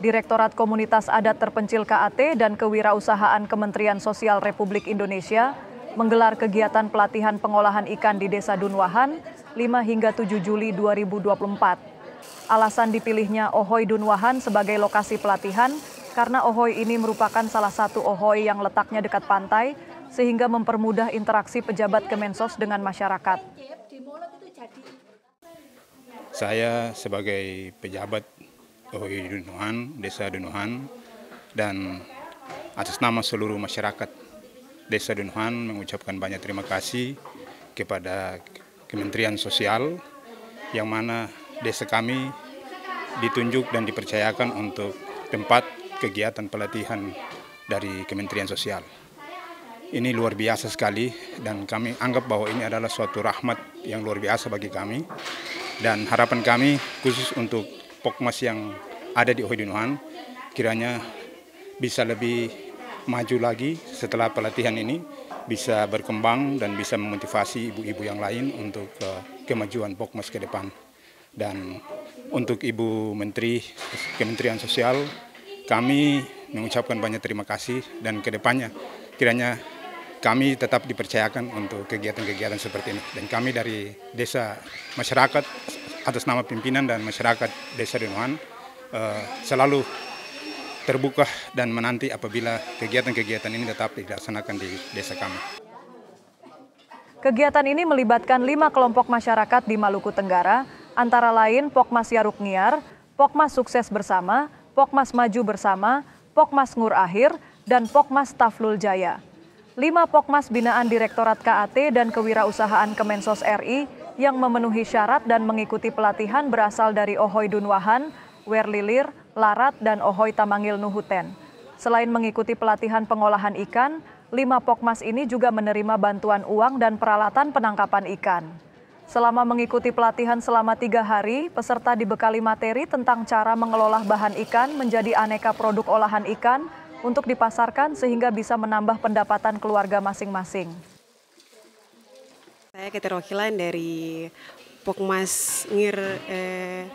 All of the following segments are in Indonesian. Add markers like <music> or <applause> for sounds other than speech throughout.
Direktorat Komunitas Adat Terpencil KAT dan Kewirausahaan Kementerian Sosial Republik Indonesia menggelar kegiatan pelatihan pengolahan ikan di Desa Dunwahan 5 hingga 7 Juli 2024. Alasan dipilihnya Ohoi Dunwahan sebagai lokasi pelatihan karena Ohoi ini merupakan salah satu Ohoi yang letaknya dekat pantai sehingga mempermudah interaksi pejabat Kemensos dengan masyarakat. Saya sebagai pejabat OHI Dunuhan, Desa Dunuhan, dan atas nama seluruh masyarakat Desa Dunuhan mengucapkan banyak terima kasih kepada Kementerian Sosial yang mana desa kami ditunjuk dan dipercayakan untuk tempat kegiatan pelatihan dari Kementerian Sosial. Ini luar biasa sekali dan kami anggap bahwa ini adalah suatu rahmat yang luar biasa bagi kami dan harapan kami khusus untuk Pokmas yang ada di Ohidunuhan kiranya bisa lebih maju lagi setelah pelatihan ini bisa berkembang dan bisa memotivasi ibu-ibu yang lain untuk eh, kemajuan Pokmas ke depan. Dan untuk Ibu Menteri Kementerian Sosial, kami mengucapkan banyak terima kasih dan kedepannya kiranya kami tetap dipercayakan untuk kegiatan-kegiatan seperti ini. Dan kami dari desa masyarakat atas nama pimpinan dan masyarakat Desa Denuhan uh, eh, selalu terbuka dan menanti apabila kegiatan-kegiatan ini tetap dilaksanakan di desa kami. Kegiatan ini melibatkan lima kelompok masyarakat di Maluku Tenggara, antara lain Pokmas Yaruk Niar, Pokmas Sukses Bersama, Pokmas Maju Bersama, Pokmas Ngur Akhir, dan Pokmas Taflul Jaya. Lima Pokmas binaan Direktorat KAT dan Kewirausahaan Kemensos RI yang memenuhi syarat dan mengikuti pelatihan berasal dari Ohoy Dunwahan, Werlilir, Larat, dan Ohoy Tamangil Nuhuten. Selain mengikuti pelatihan pengolahan ikan, lima pokmas ini juga menerima bantuan uang dan peralatan penangkapan ikan. Selama mengikuti pelatihan selama tiga hari, peserta dibekali materi tentang cara mengelola bahan ikan menjadi aneka produk olahan ikan untuk dipasarkan sehingga bisa menambah pendapatan keluarga masing-masing. Saya keterwakilan dari Pokmas Ngir eh,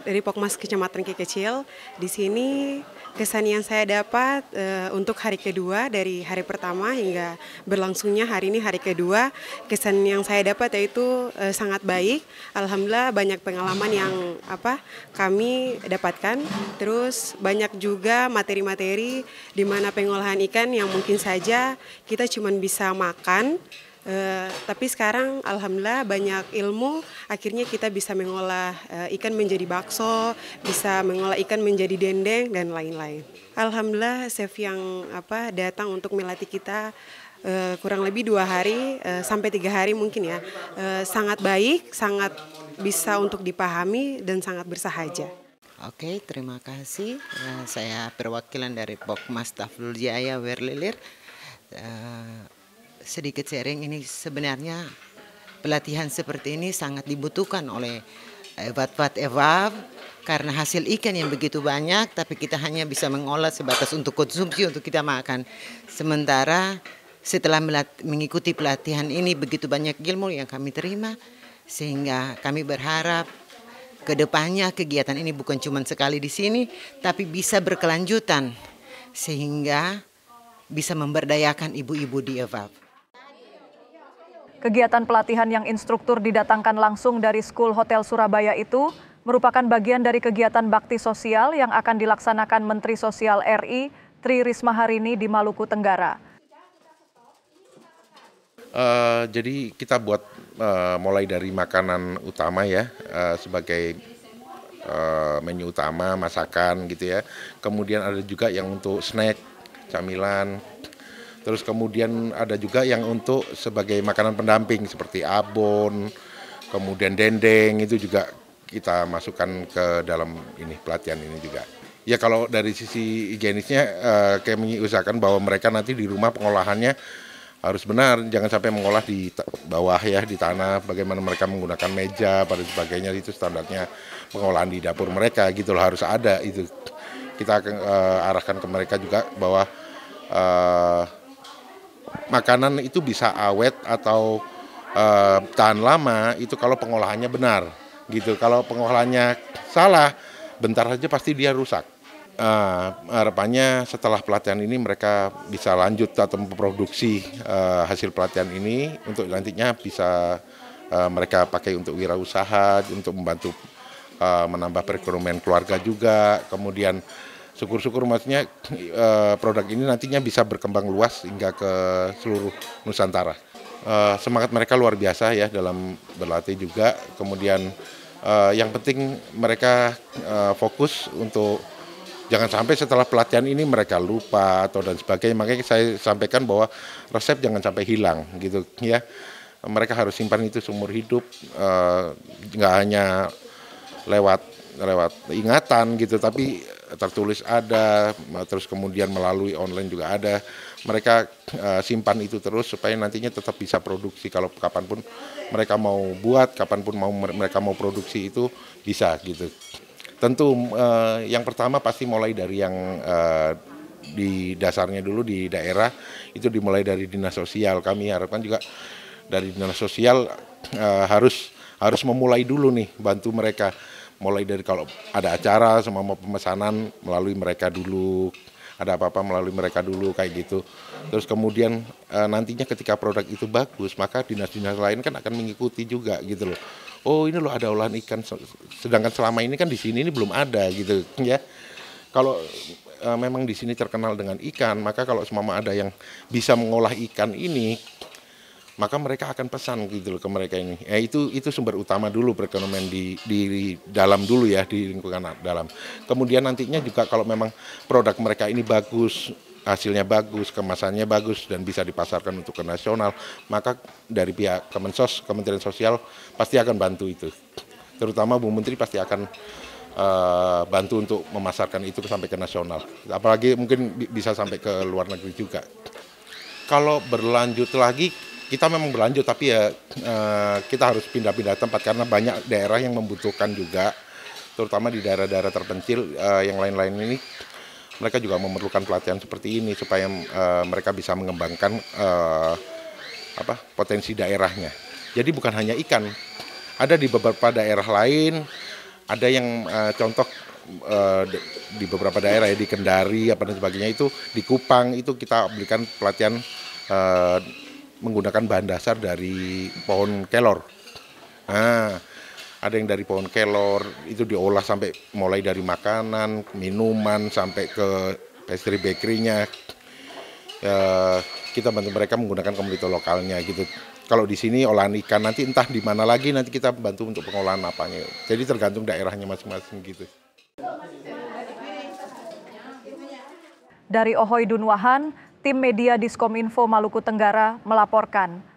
dari Pokmas Kecamatan Kekecil. Di sini kesan yang saya dapat eh, untuk hari kedua dari hari pertama hingga berlangsungnya hari ini hari kedua kesan yang saya dapat yaitu eh, sangat baik alhamdulillah banyak pengalaman yang apa kami dapatkan terus banyak juga materi-materi di mana pengolahan ikan yang mungkin saja kita cuma bisa makan Eh, tapi sekarang alhamdulillah banyak ilmu akhirnya kita bisa mengolah e, ikan menjadi bakso, bisa mengolah ikan menjadi dendeng dan lain-lain. Alhamdulillah chef yang apa datang untuk melatih kita uh, kurang lebih dua hari sampai tiga hari mungkin ya sangat baik, sangat bisa untuk dipahami dan sangat bersahaja. Oke, terima kasih. saya perwakilan dari Pokmas Taflul Jaya Werlilir sedikit sharing ini sebenarnya pelatihan seperti ini sangat dibutuhkan oleh evat-evat eh, Evav karena hasil ikan yang begitu banyak tapi kita hanya bisa mengolah sebatas untuk konsumsi untuk kita makan. Sementara setelah mengikuti pelatihan ini begitu banyak ilmu yang kami terima sehingga kami berharap kedepannya kegiatan ini bukan cuma sekali di sini tapi bisa berkelanjutan sehingga bisa memberdayakan ibu-ibu di Evap. Kegiatan pelatihan yang instruktur didatangkan langsung dari School Hotel Surabaya itu merupakan bagian dari kegiatan bakti sosial yang akan dilaksanakan Menteri Sosial RI Tri Risma hari ini di Maluku Tenggara. Uh, jadi kita buat uh, mulai dari makanan utama ya uh, sebagai uh, menu utama masakan gitu ya. Kemudian ada juga yang untuk snack, camilan, Terus kemudian ada juga yang untuk sebagai makanan pendamping seperti abon, kemudian dendeng itu juga kita masukkan ke dalam ini pelatihan ini juga. Ya kalau dari sisi higienisnya eh, kami usahakan bahwa mereka nanti di rumah pengolahannya harus benar, jangan sampai mengolah di bawah ya, di tanah, bagaimana mereka menggunakan meja, pada sebagainya itu standarnya pengolahan di dapur mereka gitu loh harus ada itu. Kita akan eh, arahkan ke mereka juga bahwa eh, makanan itu bisa awet atau uh, tahan lama itu kalau pengolahannya benar gitu. Kalau pengolahannya salah, bentar saja pasti dia rusak. Uh, harapannya setelah pelatihan ini mereka bisa lanjut atau memproduksi uh, hasil pelatihan ini untuk nantinya bisa uh, mereka pakai untuk wirausaha, untuk membantu uh, menambah perekonomian keluarga juga, kemudian syukur-syukur maksudnya e, <clears throat> produk ini nantinya bisa berkembang luas hingga ke seluruh Nusantara. E, semangat mereka luar biasa ya dalam berlatih juga. Kemudian e, yang penting mereka e, fokus untuk jangan sampai setelah pelatihan ini mereka lupa atau dan sebagainya. Makanya saya sampaikan bahwa resep jangan sampai hilang gitu ya. Mereka harus simpan itu seumur hidup, nggak e, hanya lewat lewat ingatan gitu, tapi tertulis ada, terus kemudian melalui online juga ada. Mereka e, simpan itu terus supaya nantinya tetap bisa produksi kalau kapanpun mereka mau buat, kapanpun mau mereka mau produksi itu bisa gitu. Tentu e, yang pertama pasti mulai dari yang e, di dasarnya dulu di daerah itu dimulai dari dinas sosial. Kami harapkan juga dari dinas sosial e, harus harus memulai dulu nih bantu mereka mulai dari kalau ada acara sama pemesanan melalui mereka dulu ada apa-apa melalui mereka dulu kayak gitu terus kemudian e, nantinya ketika produk itu bagus maka dinas-dinas lain kan akan mengikuti juga gitu loh oh ini loh ada olahan ikan sedangkan selama ini kan di sini ini belum ada gitu <laughs> ya kalau e, memang di sini terkenal dengan ikan maka kalau semama ada yang bisa mengolah ikan ini maka mereka akan pesan gitu loh ke mereka ini. Ya itu itu sumber utama dulu perekonomian di, di di dalam dulu ya di lingkungan dalam. Kemudian nantinya juga kalau memang produk mereka ini bagus, hasilnya bagus, kemasannya bagus dan bisa dipasarkan untuk ke nasional, maka dari pihak Kemensos, Kementerian Sosial pasti akan bantu itu. Terutama Bu Menteri pasti akan uh, bantu untuk memasarkan itu sampai ke nasional. Apalagi mungkin bisa sampai ke luar negeri juga. Kalau berlanjut lagi kita memang berlanjut tapi ya eh, kita harus pindah-pindah tempat karena banyak daerah yang membutuhkan juga terutama di daerah-daerah terpencil eh, yang lain-lain ini mereka juga memerlukan pelatihan seperti ini supaya eh, mereka bisa mengembangkan apa potensi daerahnya. Jadi bukan hanya ikan, ada di beberapa daerah lain ada yang contoh di beberapa daerah ya di Kendari apa dan sebagainya itu di Kupang itu kita berikan pelatihan menggunakan bahan dasar dari pohon kelor. Nah, ada yang dari pohon kelor itu diolah sampai mulai dari makanan, minuman sampai ke pastry bakery-nya. Ya, kita bantu mereka menggunakan komunitas lokalnya gitu. Kalau di sini olahan ikan nanti entah di mana lagi nanti kita bantu untuk pengolahan apanya. Jadi tergantung daerahnya masing-masing gitu. Dari Ohoi Dunwahan, tim media Diskominfo Maluku Tenggara melaporkan